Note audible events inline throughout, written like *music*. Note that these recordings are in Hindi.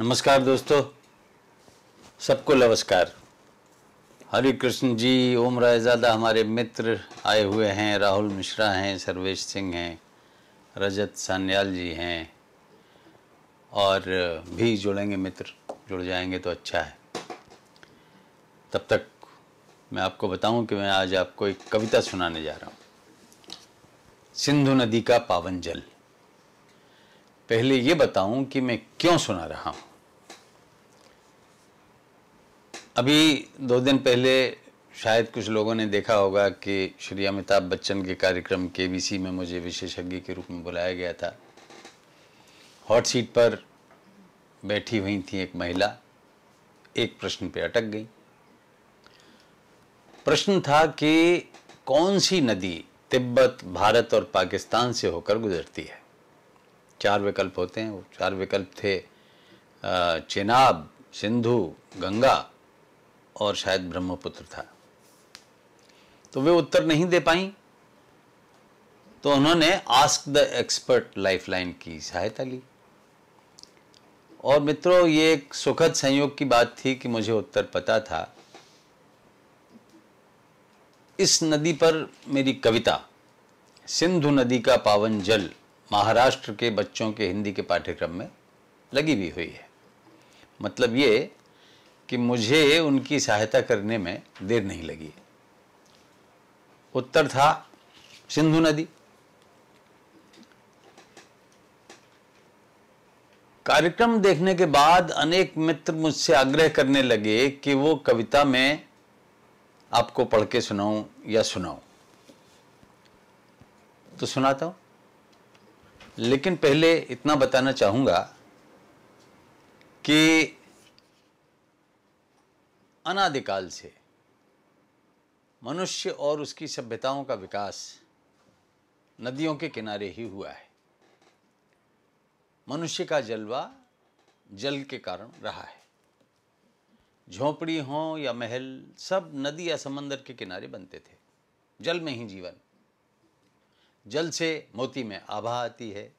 नमस्कार दोस्तों सबको नमस्कार हरे कृष्ण जी ओम रायजादा हमारे मित्र आए हुए हैं राहुल मिश्रा हैं सर्वेश सिंह हैं रजत सान्याल जी हैं और भी जुड़ेंगे मित्र जुड़ जाएंगे तो अच्छा है तब तक मैं आपको बताऊं कि मैं आज आपको एक कविता सुनाने जा रहा हूं सिंधु नदी का पावन जल पहले ये बताऊं कि मैं क्यों सुना रहा हूं अभी दो दिन पहले शायद कुछ लोगों ने देखा होगा कि श्री अमिताभ बच्चन के कार्यक्रम के में मुझे विशेषज्ञ के रूप में बुलाया गया था हॉट सीट पर बैठी हुई थी एक महिला एक प्रश्न पे अटक गई प्रश्न था कि कौन सी नदी तिब्बत भारत और पाकिस्तान से होकर गुजरती है चार विकल्प होते हैं वो चार विकल्प थे चेनाब सिंधु गंगा और शायद ब्रह्मपुत्र था तो वे उत्तर नहीं दे पाई तो उन्होंने आस्क द एक्सपर्ट लाइफलाइन की सहायता ली और मित्रों ये एक सुखद संयोग की बात थी कि मुझे उत्तर पता था इस नदी पर मेरी कविता सिंधु नदी का पावन जल महाराष्ट्र के बच्चों के हिंदी के पाठ्यक्रम में लगी भी हुई है मतलब ये कि मुझे उनकी सहायता करने में देर नहीं लगी उत्तर था सिंधु नदी कार्यक्रम देखने के बाद अनेक मित्र मुझसे आग्रह करने लगे कि वो कविता में आपको पढ़ के सुनाऊं या सुनाऊं तो सुनाता हूं लेकिन पहले इतना बताना चाहूंगा कि अनादिकाल से मनुष्य और उसकी सभ्यताओं का विकास नदियों के किनारे ही हुआ है मनुष्य का जलवा जल के कारण रहा है झोपड़ी हो या महल सब नदी या समंदर के किनारे बनते थे जल में ही जीवन जल से मोती में आभा आती है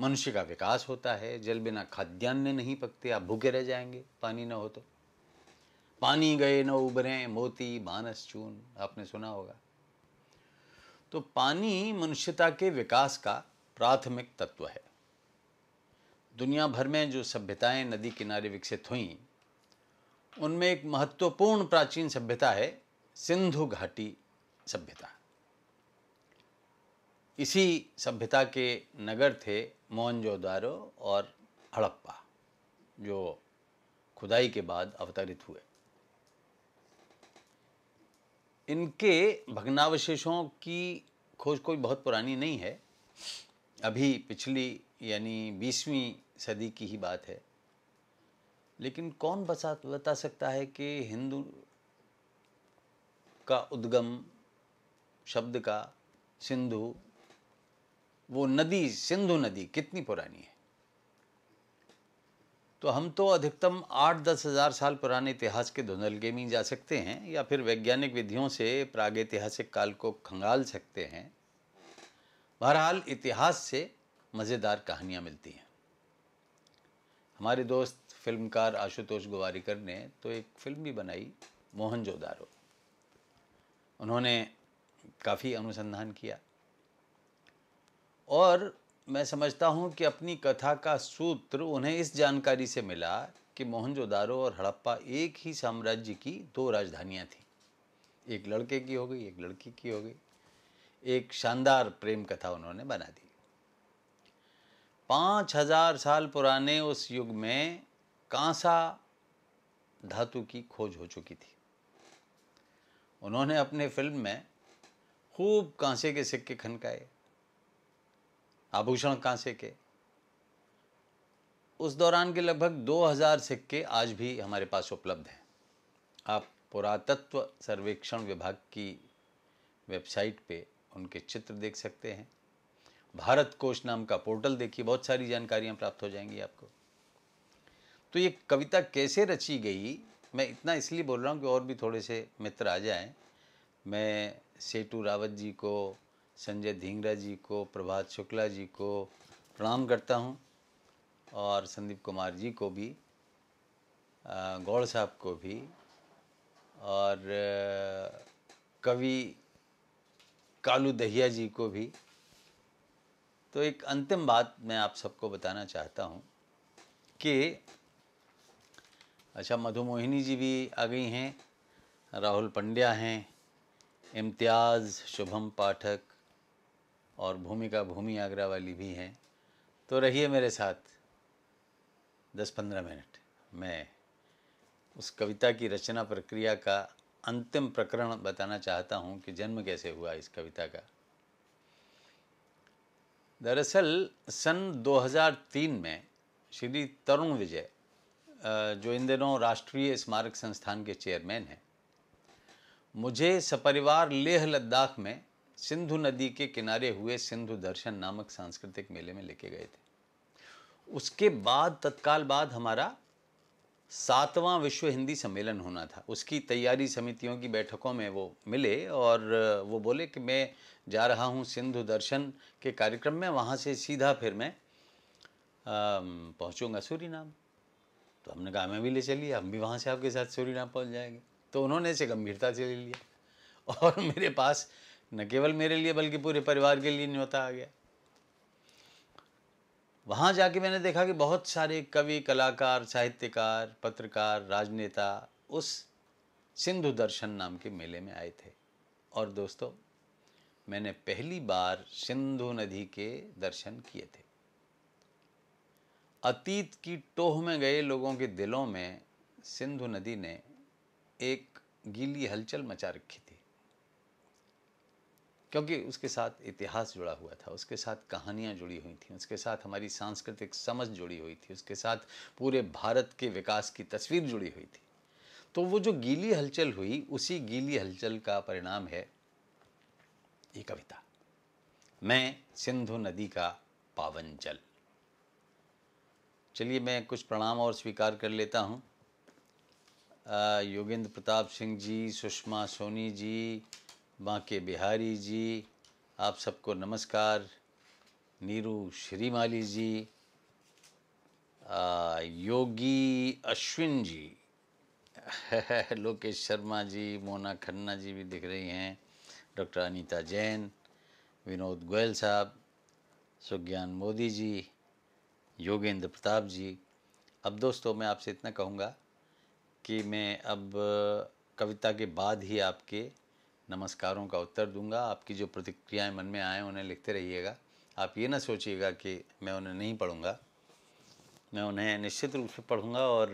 मनुष्य का विकास होता है जल बिना खाद्यान्न नहीं पकते आप भूखे रह जाएंगे पानी ना हो तो पानी गए न उभरे मोती मानस चून आपने सुना होगा तो पानी मनुष्यता के विकास का प्राथमिक तत्व है दुनिया भर में जो सभ्यताएं नदी किनारे विकसित हुई उनमें एक महत्वपूर्ण प्राचीन सभ्यता है सिंधु घाटी सभ्यता इसी सभ्यता के नगर थे मोहनजोदारो और हड़प्पा जो खुदाई के बाद अवतरित हुए इनके भग्नावशेषों की खोज कोई बहुत पुरानी नहीं है अभी पिछली यानी बीसवीं सदी की ही बात है लेकिन कौन बता बता सकता है कि हिंदू का उद्गम शब्द का सिंधु वो नदी सिंधु नदी कितनी पुरानी है तो हम तो अधिकतम आठ दस हज़ार साल पुराने इतिहास के धुंधलगे में जा सकते हैं या फिर वैज्ञानिक विधियों से प्रागैतिहासिक काल को खंगाल सकते हैं बहरहाल इतिहास से मज़ेदार कहानियाँ मिलती हैं हमारे दोस्त फिल्मकार आशुतोष गुवारीकर ने तो एक फिल्म भी बनाई मोहन जोदारो उन्होंने काफ़ी अनुसंधान किया और मैं समझता हूँ कि अपनी कथा का सूत्र उन्हें इस जानकारी से मिला कि मोहनजोदारो और हड़प्पा एक ही साम्राज्य की दो राजधानियाँ थीं एक लड़के की हो गई एक लड़की की हो गई एक शानदार प्रेम कथा उन्होंने बना दी पाँच हजार साल पुराने उस युग में कांसा धातु की खोज हो चुकी थी उन्होंने अपने फिल्म में खूब कांसे के सिक्के खनकाए आभूषण कांसे के उस दौरान के लगभग 2000 सिक्के आज भी हमारे पास उपलब्ध हैं आप पुरातत्व सर्वेक्षण विभाग की वेबसाइट पे उनके चित्र देख सकते हैं भारत कोश नाम का पोर्टल देखिए बहुत सारी जानकारियाँ प्राप्त हो जाएंगी आपको तो ये कविता कैसे रची गई मैं इतना इसलिए बोल रहा हूँ कि और भी थोड़े से मित्र आ जाएं मैं सेटू रावत जी को संजय धिंगरा जी को प्रभात शुक्ला जी को प्रणाम करता हूँ और संदीप कुमार जी को भी गौड़ साहब को भी और कवि कालू दहिया जी को भी तो एक अंतिम बात मैं आप सबको बताना चाहता हूँ कि अच्छा मधुमोहिनी जी भी आ गई हैं राहुल पंड्या हैं इम्तियाज़ शुभम पाठक और भूमिका भूमि आगरा वाली भी हैं तो रहिए मेरे साथ दस पंद्रह मिनट मैं उस कविता की रचना प्रक्रिया का अंतिम प्रकरण बताना चाहता हूँ कि जन्म कैसे हुआ इस कविता का दरअसल सन 2003 में श्री तरुण विजय जो इन दिनों राष्ट्रीय स्मारक संस्थान के चेयरमैन हैं मुझे सपरिवार लेह लद्दाख में सिंधु नदी के किनारे हुए सिंधु दर्शन नामक सांस्कृतिक मेले में लेके गए थे उसके बाद तत्काल बाद हमारा सातवां विश्व हिंदी सम्मेलन होना था उसकी तैयारी समितियों की बैठकों में वो मिले और वो बोले कि मैं जा रहा हूँ सिंधु दर्शन के कार्यक्रम में वहाँ से सीधा फिर मैं पहुँचूँगा नाम तो हमने कहा मैं भी ले चलिए हम भी वहाँ से आपके साथ नाम पहुँच जाएंगे तो उन्होंने इसे गंभीरता से ले लिया और मेरे पास न केवल मेरे लिए बल्कि पूरे परिवार के लिए न्योता आ गया वहाँ जाके मैंने देखा कि बहुत सारे कवि कलाकार साहित्यकार पत्रकार राजनेता उस सिंधु दर्शन नाम के मेले में आए थे और दोस्तों मैंने पहली बार सिंधु नदी के दर्शन किए थे अतीत की टोह में गए लोगों के दिलों में सिंधु नदी ने एक गीली हलचल मचा रखी थी क्योंकि उसके साथ इतिहास जुड़ा हुआ था उसके साथ कहानियाँ जुड़ी हुई थी उसके साथ हमारी सांस्कृतिक समझ जुड़ी हुई थी उसके साथ पूरे भारत के विकास की तस्वीर जुड़ी हुई थी तो वो जो गीली हलचल हुई उसी गीली हलचल का परिणाम है ये कविता मैं सिंधु नदी का पावन जल चलिए मैं कुछ प्रणाम और स्वीकार कर लेता हूँ योगेंद्र प्रताप सिंह जी सुषमा सोनी जी बांके बिहारी जी आप सबको नमस्कार नीरू श्रीमाली जी आ, योगी अश्विन जी *laughs* लोकेश शर्मा जी मोना खन्ना जी भी दिख रही हैं डॉक्टर अनीता जैन विनोद गोयल साहब सुज्ञान मोदी जी योगेंद्र प्रताप जी अब दोस्तों मैं आपसे इतना कहूँगा कि मैं अब कविता के बाद ही आपके नमस्कारों का उत्तर दूंगा आपकी जो प्रतिक्रियाएं मन में आए उन्हें लिखते रहिएगा आप ये ना सोचिएगा कि मैं उन्हें नहीं पढ़ूंगा मैं उन्हें निश्चित रूप से पढ़ूँगा और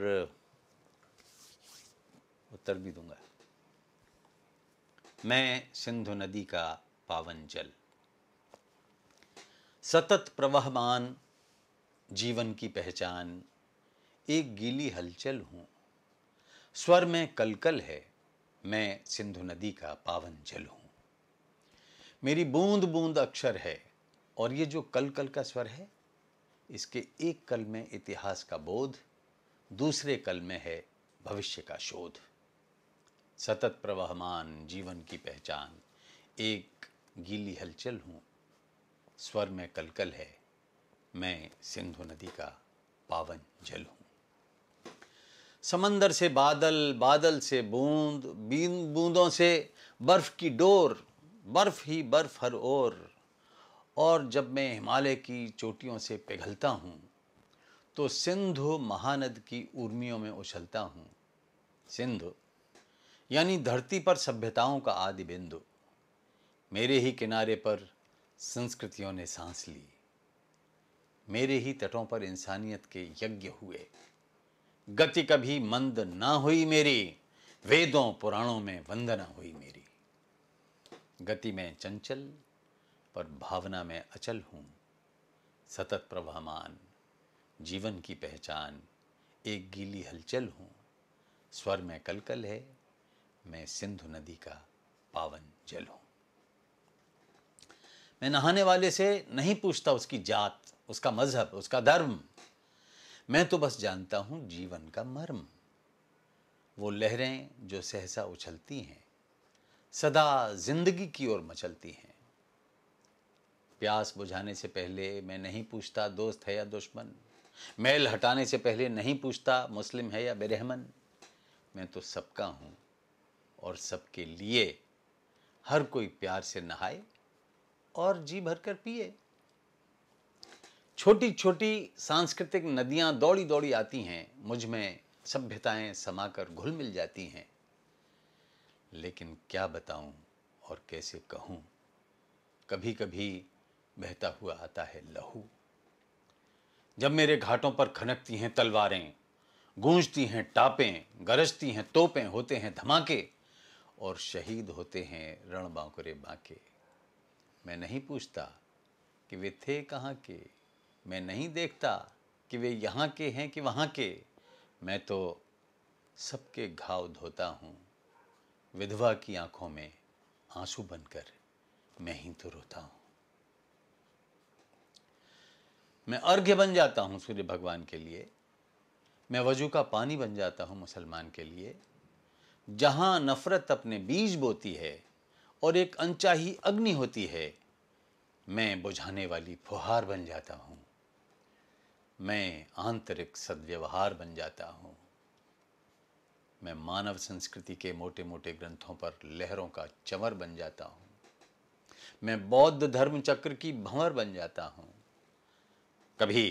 उत्तर भी दूंगा मैं सिंधु नदी का पावन जल सतत प्रवाहमान जीवन की पहचान एक गीली हलचल हूँ स्वर में कलकल है मैं सिंधु नदी का पावन जल हूँ मेरी बूंद बूंद अक्षर है और ये जो कल कल का स्वर है इसके एक कल में इतिहास का बोध दूसरे कल में है भविष्य का शोध सतत प्रवाहमान जीवन की पहचान एक गीली हलचल हूँ स्वर में कलकल है मैं सिंधु नदी का पावन जल हूँ समंदर से बादल बादल से बूंद बीन बूंदों से बर्फ़ की डोर बर्फ़ ही बर्फ़ हर ओर और जब मैं हिमालय की चोटियों से पिघलता हूँ तो सिंधु महानद की उर्मियों में उछलता हूँ सिंधु यानी धरती पर सभ्यताओं का आदि बिंदु मेरे ही किनारे पर संस्कृतियों ने सांस ली मेरे ही तटों पर इंसानियत के यज्ञ हुए गति कभी मंद ना हुई मेरी वेदों पुराणों में वंदना हुई मेरी गति में चंचल पर भावना में अचल हूं सतत प्रभामान जीवन की पहचान एक गीली हलचल हूं स्वर में कलकल है मैं सिंधु नदी का पावन जल हूं मैं नहाने वाले से नहीं पूछता उसकी जात उसका मज़हब उसका धर्म मैं तो बस जानता हूँ जीवन का मर्म वो लहरें जो सहसा उछलती हैं सदा जिंदगी की ओर मचलती हैं प्यास बुझाने से पहले मैं नहीं पूछता दोस्त है या दुश्मन मैल हटाने से पहले नहीं पूछता मुस्लिम है या बेरहमन मैं तो सबका हूँ और सबके लिए हर कोई प्यार से नहाए और जी भर कर पिए छोटी छोटी सांस्कृतिक नदियाँ दौड़ी दौड़ी आती हैं मुझ में सभ्यताएँ समाकर घुल मिल जाती हैं लेकिन क्या बताऊं और कैसे कहूं कभी कभी बहता हुआ आता है लहू जब मेरे घाटों पर खनकती हैं तलवारें गूंजती हैं टापें गरजती हैं तोपें होते हैं धमाके और शहीद होते हैं रण बांकुरे बांके मैं नहीं पूछता कि वे थे कहाँ के मैं नहीं देखता कि वे यहाँ के हैं कि वहाँ के मैं तो सबके घाव धोता हूँ विधवा की आंखों में आंसू बनकर मैं ही तो रोता हूँ मैं अर्घ्य बन जाता हूँ सूर्य भगवान के लिए मैं वजू का पानी बन जाता हूँ मुसलमान के लिए जहाँ नफ़रत अपने बीज बोती है और एक अनचाही अग्नि होती है मैं बुझाने वाली फुहार बन जाता हूँ मैं आंतरिक सद्व्यवहार बन जाता हूँ मैं मानव संस्कृति के मोटे मोटे ग्रंथों पर लहरों का चमर बन जाता हूँ मैं बौद्ध धर्म चक्र की भंवर बन जाता हूँ कभी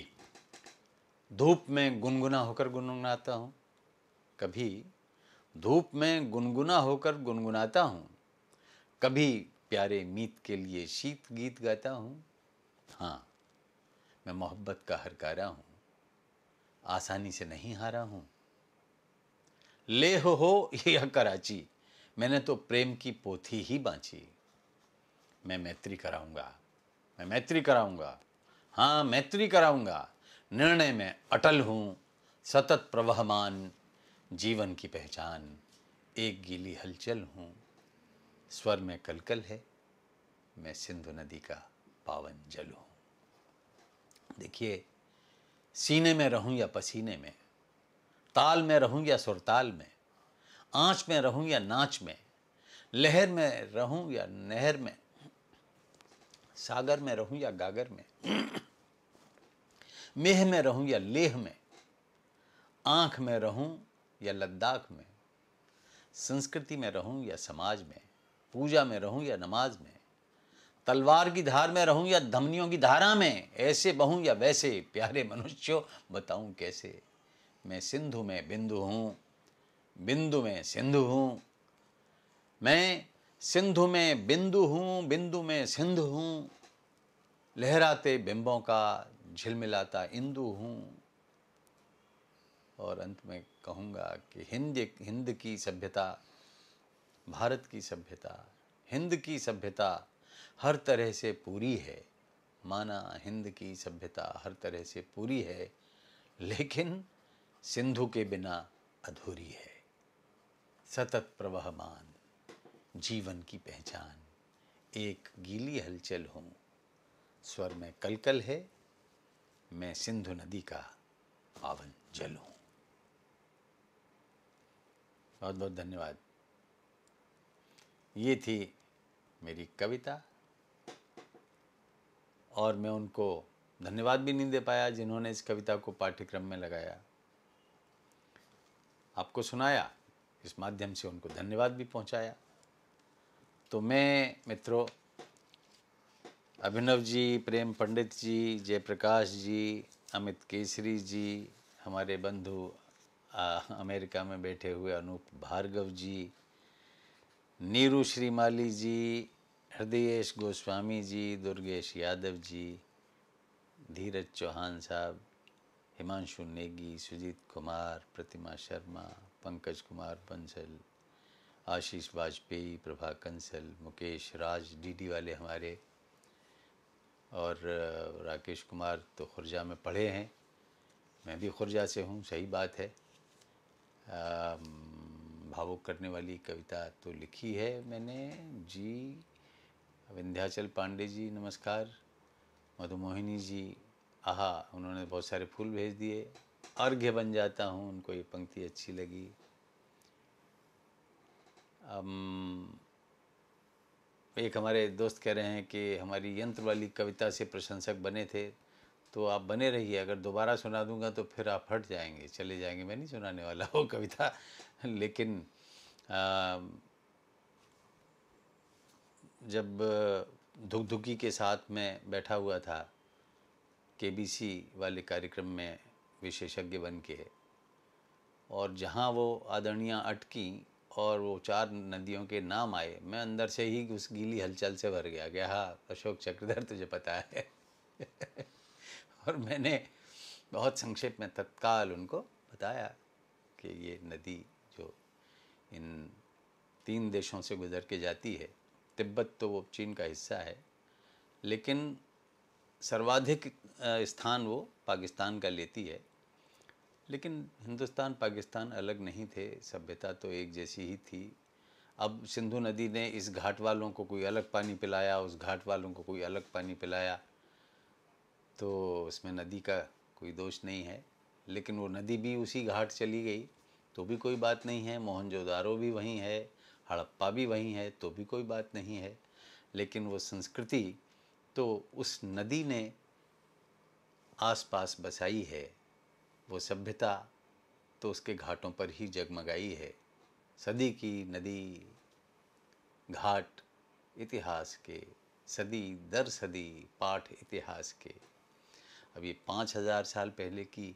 धूप में गुनगुना होकर गुनगुनाता हूँ कभी धूप में गुनगुना होकर गुनगुनाता हूँ कभी प्यारे मीत के लिए शीत गीत गाता हूँ हाँ मैं मोहब्बत का हरकारा हूँ आसानी से नहीं हारा हूँ लेह हो या कराची मैंने तो प्रेम की पोथी ही बाँची मैं मैत्री कराऊंगा मैं मैत्री कराऊंगा हाँ मैत्री कराऊंगा निर्णय में अटल हूँ सतत प्रवाहमान जीवन की पहचान एक गीली हलचल हूँ स्वर में कलकल है मैं सिंधु नदी का पावन जल हूँ देखिए सीने में रहूं या पसीने में ताल में रहूं या सुरताल में आँच में रहूं या नाच में लहर में रहूं या नहर में सागर में रहूं या गागर में मेह में रहूं या लेह में आँख में रहूं या लद्दाख में संस्कृति में रहूं या समाज में पूजा में रहूं या नमाज में तलवार की धार में रहूं या धमनियों की धारा में ऐसे बहूं या वैसे प्यारे मनुष्यों बताऊं कैसे मैं सिंधु में बिंदु हूँ बिंदु में सिंधु हूँ मैं सिंधु में बिंदु हूँ बिंदु में सिंधु हूँ लहराते बिंबों का झिलमिलाता इंदु हूँ और अंत में कहूँगा कि हिंद हिंद की सभ्यता भारत की सभ्यता हिंद की सभ्यता हर तरह से पूरी है माना हिंद की सभ्यता हर तरह से पूरी है लेकिन सिंधु के बिना अधूरी है सतत प्रवाहमान जीवन की पहचान एक गीली हलचल हूँ स्वर में कलकल है मैं सिंधु नदी का पावन जल हूँ बहुत बहुत धन्यवाद ये थी मेरी कविता और मैं उनको धन्यवाद भी नहीं दे पाया जिन्होंने इस कविता को पाठ्यक्रम में लगाया आपको सुनाया इस माध्यम से उनको धन्यवाद भी पहुंचाया तो मैं मित्रों अभिनव जी प्रेम पंडित जी जयप्रकाश जी अमित केसरी जी हमारे बंधु आ, अमेरिका में बैठे हुए अनूप भार्गव जी नीरू श्रीमाली जी हृदयेश गोस्वामी जी दुर्गेश यादव जी धीरज चौहान साहब हिमांशु नेगी सुजीत कुमार प्रतिमा शर्मा पंकज कुमार बंसल आशीष वाजपेयी प्रभा कंसल मुकेश राज डीडी वाले हमारे और राकेश कुमार तो खुर्जा में पढ़े हैं मैं भी खुर्जा से हूँ सही बात है भावुक करने वाली कविता तो लिखी है मैंने जी विंध्याचल पांडे जी नमस्कार मधुमोहिनी जी आहा उन्होंने बहुत सारे फूल भेज दिए अर्घ्य बन जाता हूँ उनको ये पंक्ति अच्छी लगी एक हमारे दोस्त कह रहे हैं कि हमारी यंत्र वाली कविता से प्रशंसक बने थे तो आप बने रहिए अगर दोबारा सुना दूंगा तो फिर आप हट जाएंगे चले जाएंगे मैं नहीं सुनाने वाला वो कविता लेकिन आ, जब धुकधुकी के साथ मैं बैठा हुआ था केबीसी वाले कार्यक्रम में विशेषज्ञ बन के और जहाँ वो आदरणियाँ अटकी और वो चार नदियों के नाम आए मैं अंदर से ही उस गीली हलचल से भर गया गया हाँ अशोक चक्रधर तुझे पता है *laughs* और मैंने बहुत संक्षेप में तत्काल उनको बताया कि ये नदी जो इन तीन देशों से गुज़र के जाती है तिब्बत तो वो चीन का हिस्सा है लेकिन सर्वाधिक स्थान वो पाकिस्तान का लेती है लेकिन हिंदुस्तान पाकिस्तान अलग नहीं थे सभ्यता तो एक जैसी ही थी अब सिंधु नदी ने इस घाट वालों को कोई अलग पानी पिलाया उस घाट वालों को कोई अलग पानी पिलाया तो उसमें नदी का कोई दोष नहीं है लेकिन वो नदी भी उसी घाट चली गई तो भी कोई बात नहीं है मोहनजोदारो भी वहीं है हड़प्पा भी वहीं है तो भी कोई बात नहीं है लेकिन वो संस्कृति तो उस नदी ने आसपास बसाई है वो सभ्यता तो उसके घाटों पर ही जगमगाई है सदी की नदी घाट इतिहास के सदी दर सदी पाठ इतिहास के अब ये पाँच हज़ार साल पहले की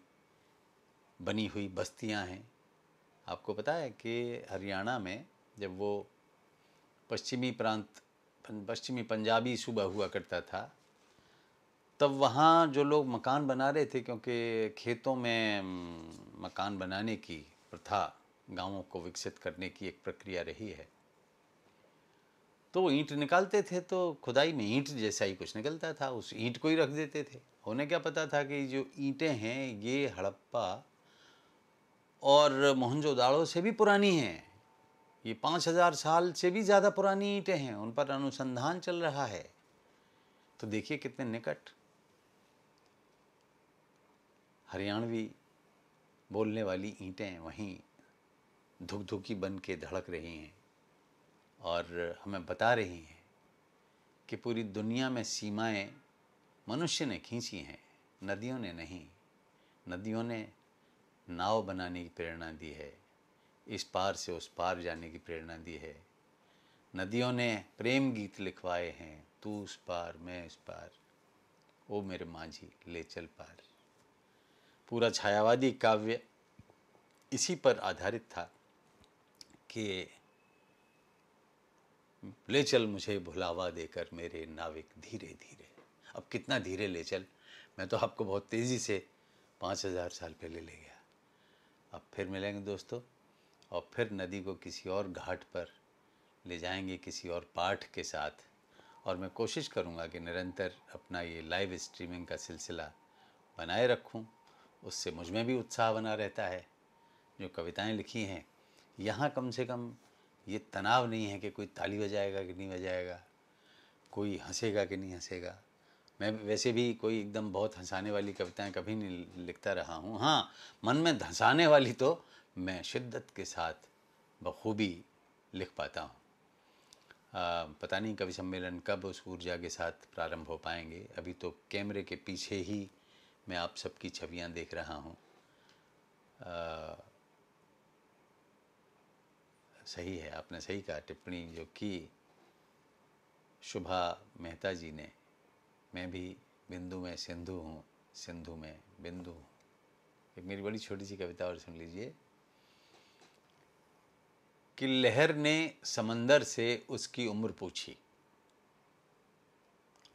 बनी हुई बस्तियां हैं आपको पता है कि हरियाणा में जब वो पश्चिमी प्रांत पश्चिमी पंजाबी सूबा हुआ करता था तब वहाँ जो लोग मकान बना रहे थे क्योंकि खेतों में मकान बनाने की प्रथा गांवों को विकसित करने की एक प्रक्रिया रही है तो वो ईंट निकालते थे तो खुदाई में ईंट जैसा ही कुछ निकलता था उस ईंट को ही रख देते थे उन्हें क्या पता था कि जो ईंटें हैं ये हड़प्पा और मोहनजोदाड़ो से भी पुरानी हैं ये पाँच हजार साल से भी ज़्यादा पुरानी ईंटें हैं उन पर अनुसंधान चल रहा है तो देखिए कितने निकट हरियाणवी बोलने वाली ईंटें वहीं धुकधुकी बन के धड़क रही हैं और हमें बता रही हैं कि पूरी दुनिया में सीमाएं मनुष्य ने खींची हैं नदियों ने नहीं नदियों ने नाव बनाने की प्रेरणा दी है इस पार से उस पार जाने की प्रेरणा दी है नदियों ने प्रेम गीत लिखवाए हैं तू उस पार मैं इस पार ओ मेरे माझी ले चल पार पूरा छायावादी काव्य इसी पर आधारित था कि ले चल मुझे भुलावा देकर मेरे नाविक धीरे धीरे अब कितना धीरे ले चल मैं तो आपको बहुत तेज़ी से पाँच हज़ार साल पहले ले गया अब फिर मिलेंगे दोस्तों और फिर नदी को किसी और घाट पर ले जाएंगे किसी और पाठ के साथ और मैं कोशिश करूँगा कि निरंतर अपना ये लाइव स्ट्रीमिंग का सिलसिला बनाए रखूँ उससे मुझ में भी उत्साह बना रहता है जो कविताएं लिखी हैं यहाँ कम से कम ये तनाव नहीं है कि कोई ताली बजाएगा कि नहीं बजाएगा कोई हंसेगा कि नहीं हंसेगा मैं वैसे भी कोई एकदम बहुत हंसाने वाली कविताएं कभी नहीं लिखता रहा हूँ हाँ मन में धंसाने वाली तो मैं शिद्दत के साथ बखूबी लिख पाता हूँ पता नहीं कवि सम्मेलन कब उस ऊर्जा के साथ प्रारंभ हो पाएंगे अभी तो कैमरे के पीछे ही मैं आप सबकी छवियाँ देख रहा हूँ सही है आपने सही कहा टिप्पणी जो की शुभा मेहता जी ने मैं भी बिंदु में सिंधु हूँ सिंधु में बिंदु एक मेरी बड़ी छोटी सी कविता और सुन लीजिए कि लहर ने समंदर से उसकी उम्र पूछी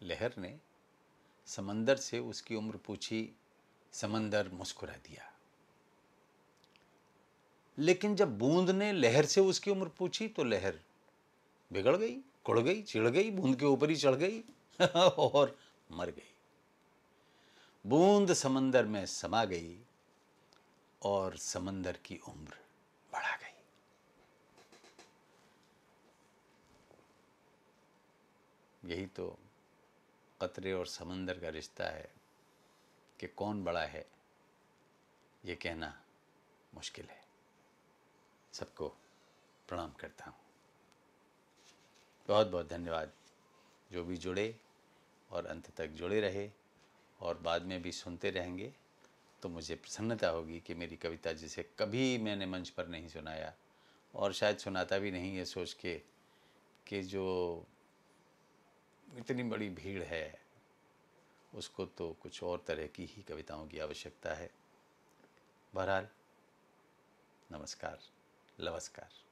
लहर ने समंदर से उसकी उम्र पूछी समंदर मुस्कुरा दिया लेकिन जब बूंद ने लहर से उसकी उम्र पूछी तो लहर बिगड़ गई कुड़ गई चिड़ गई बूंद के ऊपर ही चढ़ गई *laughs* और मर गई बूंद समंदर में समा गई और समंदर की उम्र यही तो कतरे और समंदर का रिश्ता है कि कौन बड़ा है ये कहना मुश्किल है सबको प्रणाम करता हूँ बहुत बहुत धन्यवाद जो भी जुड़े और अंत तक जुड़े रहे और बाद में भी सुनते रहेंगे तो मुझे प्रसन्नता होगी कि मेरी कविता जिसे कभी मैंने मंच पर नहीं सुनाया और शायद सुनाता भी नहीं है सोच के कि जो इतनी बड़ी भीड़ है उसको तो कुछ और तरह की ही कविताओं की आवश्यकता है बहरहाल नमस्कार नमस्कार